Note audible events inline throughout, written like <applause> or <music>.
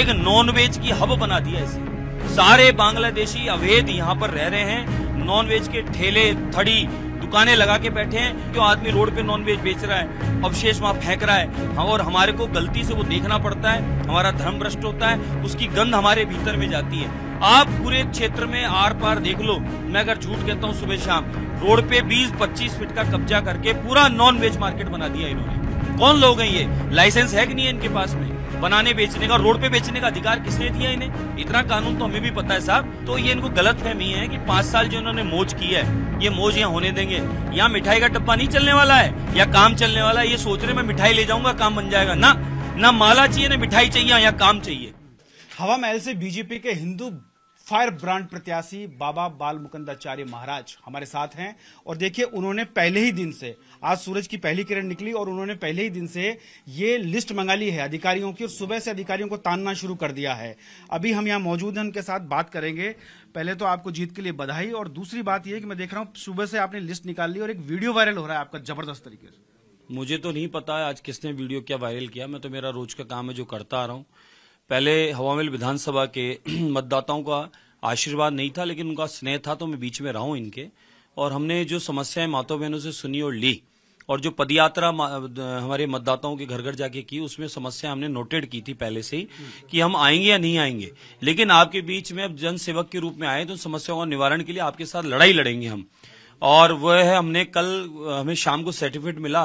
एक नॉनवेज की हब बना दिया इसे सारे बांग्लादेशी अवैध यहाँ पर रह रहे हैं नॉनवेज के ठेले थड़ी दुकानें लगा के बैठे हैं जो आदमी रोड पे नॉनवेज बेच रहा है अवशेष वहाँ फेंक रहा है हाँ, और हमारे को गलती से वो देखना पड़ता है हमारा धर्म भ्रष्ट होता है उसकी गंध हमारे भीतर में जाती है आप पूरे क्षेत्र में आर पार देख लो मैं अगर झूठ कहता हूँ सुबह शाम रोड पे 20-25 फीट का कब्जा करके पूरा नॉन वेज मार्केट बना दिया इन्होंने कौन लोग हैं ये लाइसेंस है कि नहीं है इनके पास में बनाने बेचने का रोड पे बेचने का अधिकार किसने दिया इन्हें इतना कानून तो हमें भी पता है साहब तो ये इनको गलत फहमी है कि पाँच साल जो इन्होंने मोज की है ये मोज यहाँ होने देंगे यहाँ मिठाई का डब्बा नहीं चलने वाला है या काम चलने वाला है ये सोच रहे मैं मिठाई ले जाऊंगा काम बन जाएगा ना ना माला चाहिए ना मिठाई चाहिए या काम चाहिए हवा महल से बीजेपी के हिंदू फायर ब्रांड प्रत्याशी बाबा बाल मुकुंदाचार्य महाराज हमारे साथ हैं और देखिए उन्होंने पहले ही दिन से आज सूरज की पहली किरण निकली और उन्होंने पहले ही दिन से ये लिस्ट मंगा ली है अधिकारियों की और सुबह से अधिकारियों को तानना शुरू कर दिया है अभी हम यहाँ मौजूद हैं उनके साथ बात करेंगे पहले तो आपको जीत के लिए बधाई और दूसरी बात यह कि मैं देख रहा हूँ सुबह से आपने लिस्ट निकाल ली और एक वीडियो वायरल हो रहा है आपका जबरदस्त तरीके से मुझे तो नहीं पता आज किसने वीडियो क्या वायरल किया मैं तो मेरा रोज का काम है जो करता आ रहा हूँ पहले हवामिल विधानसभा के <clears throat> मतदाताओं का आशीर्वाद नहीं था लेकिन उनका स्नेह था तो मैं बीच में रहा हूं इनके और हमने जो समस्याएं माता बहनों से सुनी और ली और जो पदयात्रा हमारे मतदाताओं के घर घर जाके की उसमें समस्या हमने नोटेड की थी पहले से ही कि हम आएंगे या नहीं आएंगे लेकिन आपके बीच में अब जन सेवक के रूप में आए तो समस्याओं का निवारण के लिए आपके साथ लड़ाई लड़ेंगे हम और वह है हमने कल हमें शाम को सर्टिफिकेट मिला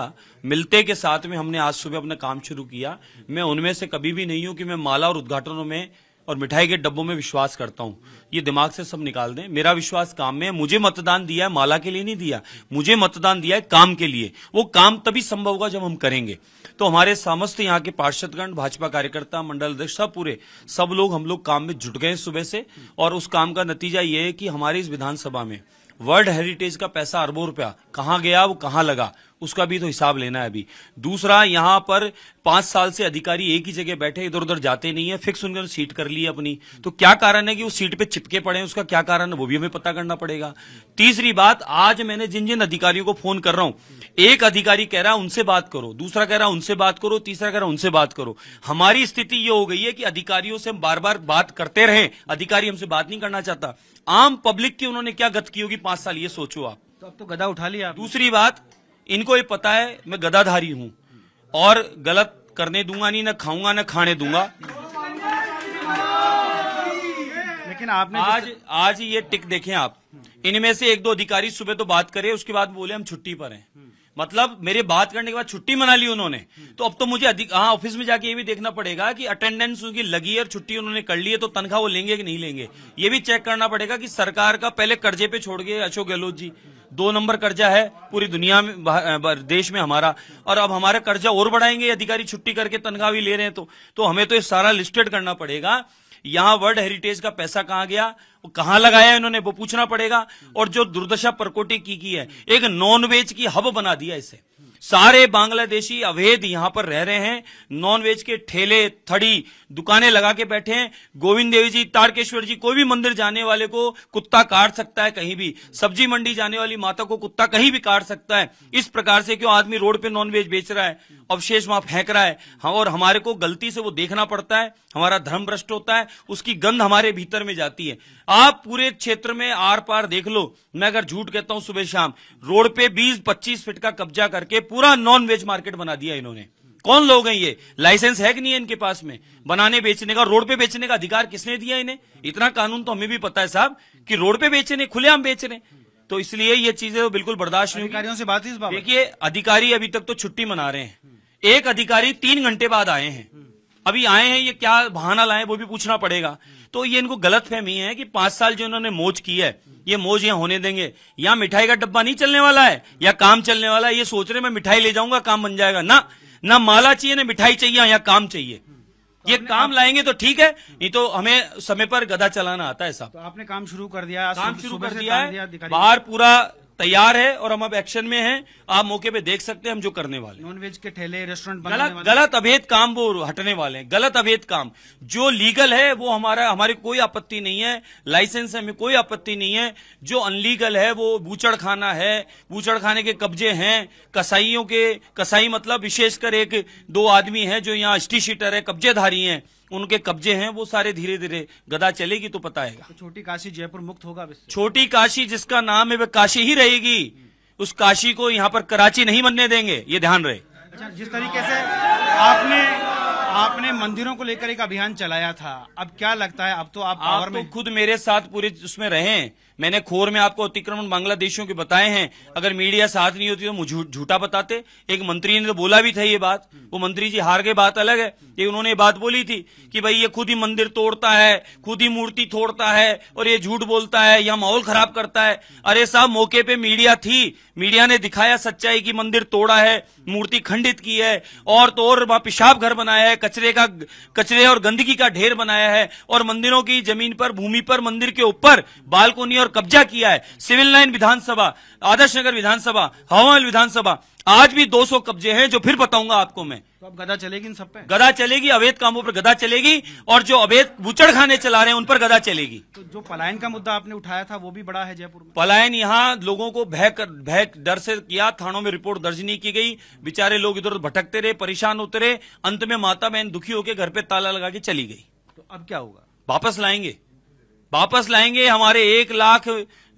मिलते के साथ में हमने आज सुबह अपना काम शुरू किया मैं उनमें से कभी भी नहीं हूं कि मैं माला और उद्घाटनों में और मिठाई के डब्बों में विश्वास करता हूं ये दिमाग से सब निकाल दें मेरा विश्वास काम में है मुझे मतदान दिया है माला के लिए नहीं दिया मुझे मतदान दिया है काम के लिए वो काम तभी संभव होगा जब हम करेंगे तो हमारे समस्त यहाँ के पार्षदगण भाजपा कार्यकर्ता मंडल अध्यक्ष सब पूरे सब लोग हम लोग काम में जुट गए सुबह से और उस काम का नतीजा ये है कि हमारे इस विधानसभा में वर्ल्ड हेरिटेज का पैसा अरबों रुपया कहाँ गया वो कहाँ लगा उसका भी तो हिसाब लेना है अभी दूसरा यहां पर पांच साल से अधिकारी एक ही जगह बैठे इधर उधर जाते नहीं है फिक्स उनके सीट कर ली अपनी तो क्या कारण है कि वो सीट पे चिपके पड़े हैं उसका क्या कारण है वो भी हमें पता करना पड़ेगा तीसरी बात आज मैंने जिन जिन अधिकारियों को फोन कर रहा हूं एक अधिकारी कह रहा है उनसे बात करो दूसरा कह रहा है उनसे बात करो तीसरा कह रहा है उनसे बात करो हमारी स्थिति ये हो गई है कि अधिकारियों से हम बार बार बात करते रहे अधिकारी हमसे बात नहीं करना चाहता आम पब्लिक की उन्होंने क्या गत की होगी पांच साल ये सोचो आप तो अब तो गदा उठा लिया दूसरी बात इनको ये पता है मैं गदाधारी हूं और गलत करने दूंगा नहीं ना खाऊंगा ना खाने दूंगा लेकिन आपने आज आज ये टिक देखें आप इनमें से एक दो अधिकारी सुबह तो बात करे उसके बाद बोले हम छुट्टी पर हैं मतलब मेरे बात करने के बाद छुट्टी मना ली उन्होंने तो अब तो मुझे हाँ ऑफिस में जाके ये भी देखना पड़ेगा कि अटेंडेंस उनकी लगी और छुट्टी उन्होंने कर ली है तो तनख्वाह वो लेंगे कि नहीं लेंगे ये भी चेक करना पड़ेगा कि सरकार का पहले कर्जे पे छोड़ गए अशोक गहलोत जी दो नंबर कर्जा है पूरी दुनिया में देश में हमारा और अब हमारा कर्जा और बढ़ाएंगे अधिकारी छुट्टी करके तनख्वाह भी ले रहे हैं तो, तो हमें तो ये सारा लिस्टेड करना पड़ेगा यहाँ वर्ल्ड हेरिटेज का पैसा कहाँ गया कहाँ लगाया इन्होंने वो पूछना पड़ेगा और जो दुर्दशा प्रकोटी की की है एक नॉन वेज की हब बना दिया इसे सारे बांग्लादेशी अवैध यहां पर रह रहे हैं नॉनवेज के ठेले थड़ी दुकानें लगा के बैठे हैं गोविंद देवी जी तारकेश्वर जी कोई भी मंदिर जाने वाले को कुत्ता काट सकता है कहीं भी सब्जी मंडी जाने वाली माता को कुत्ता कहीं भी काट सकता है इस प्रकार से क्यों आदमी रोड पे नॉनवेज बेच रहा है अवशेष वहां फेंक रहा है हाँ और हमारे को गलती से वो देखना पड़ता है हमारा धर्म भ्रष्ट होता है उसकी गंध हमारे भीतर में जाती है आप पूरे क्षेत्र में आर पार देख लो मैं अगर झूठ कहता हूं सुबह शाम रोड पे बीस पच्चीस फीट का कब्जा करके पूरा नॉन वेज मार्केट बना दिया इन्होंने कौन लोग हैं ये लाइसेंस है कि नहीं है इनके पास में बनाने बेचने का रोड पे बेचने का अधिकार किसने दिया इन्हें इतना कानून तो हमें भी पता है साहब कि रोड पे बेचने खुले खुलेआम बेच रहे तो इसलिए ये चीजें तो बिल्कुल बर्दाश्त नहीं अधिकारियों से बात देखिए अधिकारी अभी तक तो छुट्टी मना रहे हैं एक अधिकारी तीन घंटे बाद आए हैं अभी आए हैं ये क्या बहाना लाए वो भी पूछना पड़ेगा तो ये इनको गलत फहमी है कि पांच साल जो इन्होंने मोज की है ये मोज यहाँ होने देंगे यहाँ मिठाई का डब्बा नहीं चलने वाला है या काम चलने वाला है ये सोच रहे मैं मिठाई ले जाऊंगा काम बन जाएगा ना ना माला चाहिए ना मिठाई चाहिए या काम चाहिए ये काम लाएंगे तो ठीक है नहीं तो हमें समय पर गधा चलाना आता है साहब तो आपने काम शुरू कर दिया काम शुरू कर दिया है बाहर पूरा तैयार है और हम अब एक्शन में हैं आप मौके पे देख सकते हैं हम जो करने वाले नॉनवेज के ठेले रेस्टोरेंट गलत गलत अवैध काम वो हटने वाले हैं गलत अवैध काम जो लीगल है वो हमारा हमारी कोई आपत्ति नहीं है लाइसेंस हमें कोई आपत्ति नहीं है जो अनलीगल है वो बूचड़खाना है बूचड़खाने के कब्जे हैं कसाईयों के कसाई मतलब विशेषकर एक दो आदमी है जो यहाँ शीटर है कब्जेधारी है उनके कब्जे हैं वो सारे धीरे धीरे गदा चलेगी तो पता आएगा तो छोटी काशी जयपुर मुक्त होगा छोटी काशी जिसका नाम है वे काशी ही रहेगी उस काशी को यहाँ पर कराची नहीं बनने देंगे ये ध्यान रहे अच्छा जिस तरीके से आपने आपने मंदिरों को लेकर एक अभियान चलाया था अब क्या लगता है अब तो आप पावर आप तो में खुद मेरे साथ पूरे उसमें रहे मैंने खोर में आपको अतिक्रमण बांग्लादेशियों के बताए हैं अगर मीडिया साथ नहीं होती तो मुझे झूठा बताते एक मंत्री ने तो बोला भी था ये बात वो मंत्री जी हार गए बात अलग है ये उन्होंने बात बोली थी कि भाई ये खुद ही मंदिर तोड़ता है खुद ही मूर्ति तोड़ता है और ये झूठ बोलता है या माहौल खराब करता है अरे साहब मौके पे मीडिया थी मीडिया ने दिखाया सच्चाई की मंदिर तोड़ा है मूर्ति खंडित की है और तो और वहां पिशाब घर बनाया है कचरे का कचरे और गंदगी का ढेर बनाया है और मंदिरों की जमीन पर भूमि पर मंदिर के ऊपर बालकोनी और कब्जा किया है सिविल लाइन विधानसभा आदर्श नगर विधानसभा हवा विधानसभा आज भी 200 कब्जे हैं जो फिर बताऊंगा आपको मैं तो अब गदा चलेगी इन सब पे गदा चलेगी अवैध कामों पर गदा चलेगी और जो अवैध बुचड़ खाने चला रहे हैं उन पर गदा चलेगी तो जो पलायन का मुद्दा आपने उठाया था वो भी बड़ा है जयपुर में पलायन यहाँ लोगों को भय कर भय डर से किया थानों में रिपोर्ट दर्ज नहीं की गई बेचारे लोग इधर भटकते रहे परेशान होते रहे अंत में माता बहन दुखी होकर घर पे ताला लगा के चली गई तो अब क्या होगा वापस लाएंगे वापस लाएंगे हमारे एक लाख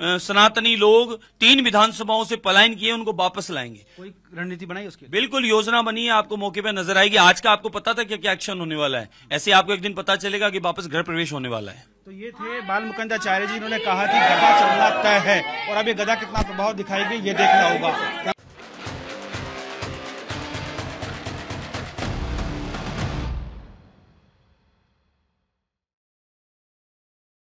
सनातनी लोग तीन विधानसभाओं से पलायन किए उनको वापस लाएंगे कोई रणनीति बनाई उसकी बिल्कुल योजना बनी है आपको मौके पर नजर आएगी आज का आपको पता था क्या क्या एक्शन होने वाला है ऐसे आपको एक दिन पता चलेगा कि वापस घर प्रवेश होने वाला है तो ये थे बाल मुकंदाचार्य जी उन्होंने कहा कि गदा चलना तय है और अभी गदा कितना प्रभाव दिखाएगी ये देखना होगा